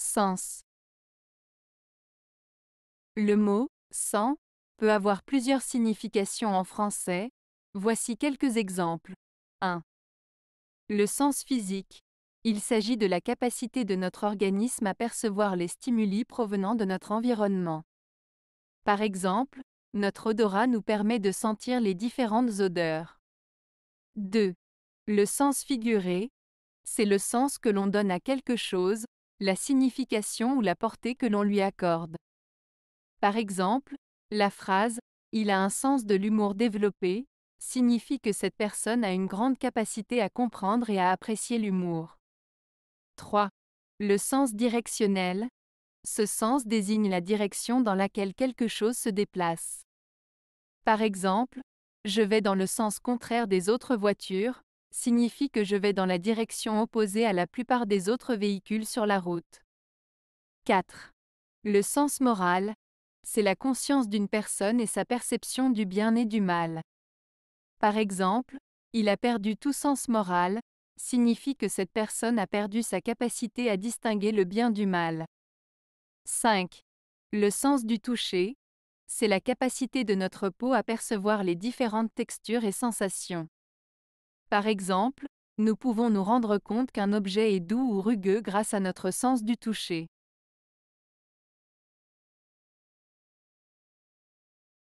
Sens. Le mot sang peut avoir plusieurs significations en français. Voici quelques exemples. 1. Le sens physique. Il s'agit de la capacité de notre organisme à percevoir les stimuli provenant de notre environnement. Par exemple, notre odorat nous permet de sentir les différentes odeurs. 2. Le sens figuré. C'est le sens que l'on donne à quelque chose, la signification ou la portée que l'on lui accorde. Par exemple, la phrase ⁇ Il a un sens de l'humour développé ⁇ signifie que cette personne a une grande capacité à comprendre et à apprécier l'humour. 3. Le sens directionnel. Ce sens désigne la direction dans laquelle quelque chose se déplace. Par exemple, je vais dans le sens contraire des autres voitures, signifie que je vais dans la direction opposée à la plupart des autres véhicules sur la route. 4. Le sens moral, c'est la conscience d'une personne et sa perception du bien et du mal. Par exemple, il a perdu tout sens moral, signifie que cette personne a perdu sa capacité à distinguer le bien du mal. 5. Le sens du toucher, c'est la capacité de notre peau à percevoir les différentes textures et sensations. Par exemple, nous pouvons nous rendre compte qu'un objet est doux ou rugueux grâce à notre sens du toucher.